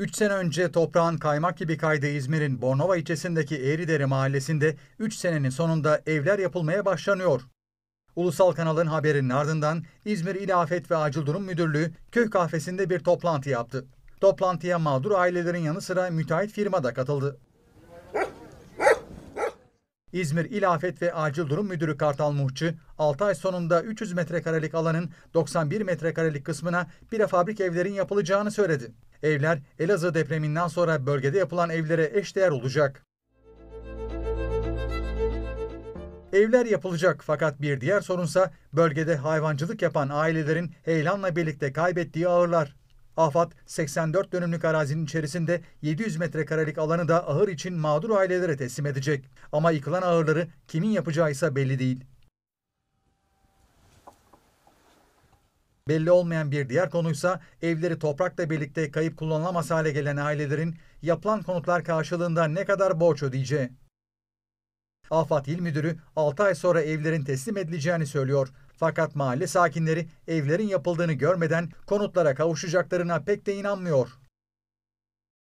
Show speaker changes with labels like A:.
A: 3 sene önce toprağın kaymak gibi kaydığı İzmir'in Bornova ilçesindeki Eğridere mahallesinde 3 senenin sonunda evler yapılmaya başlanıyor. Ulusal kanalın haberinin ardından İzmir İl Afet ve Acil Durum Müdürlüğü köy kahvesinde bir toplantı yaptı. Toplantıya mağdur ailelerin yanı sıra müteahhit firma da katıldı. İzmir İl Afet ve Acil Durum Müdürü Kartal Muhçı, 6 ay sonunda 300 metrekarelik alanın 91 metrekarelik kısmına bir fabrik evlerin yapılacağını söyledi. Evler Elazığ depreminden sonra bölgede yapılan evlere eşdeğer olacak. Evler yapılacak fakat bir diğer sorunsa bölgede hayvancılık yapan ailelerin heyelanla birlikte kaybettiği ağırlar. Afat, 84 dönümlük arazinin içerisinde 700 metrekarelik alanı da ahır için mağdur ailelere teslim edecek. Ama yıkılan ahırları kimin yapacağı ise belli değil. Belli olmayan bir diğer konuysa evleri toprakla birlikte kayıp kullanılamaz hale gelen ailelerin yapılan konutlar karşılığında ne kadar borç ödeyeceği. Afat İl Müdürü 6 ay sonra evlerin teslim edileceğini söylüyor. Fakat mahalle sakinleri evlerin yapıldığını görmeden konutlara kavuşacaklarına pek de inanmıyor.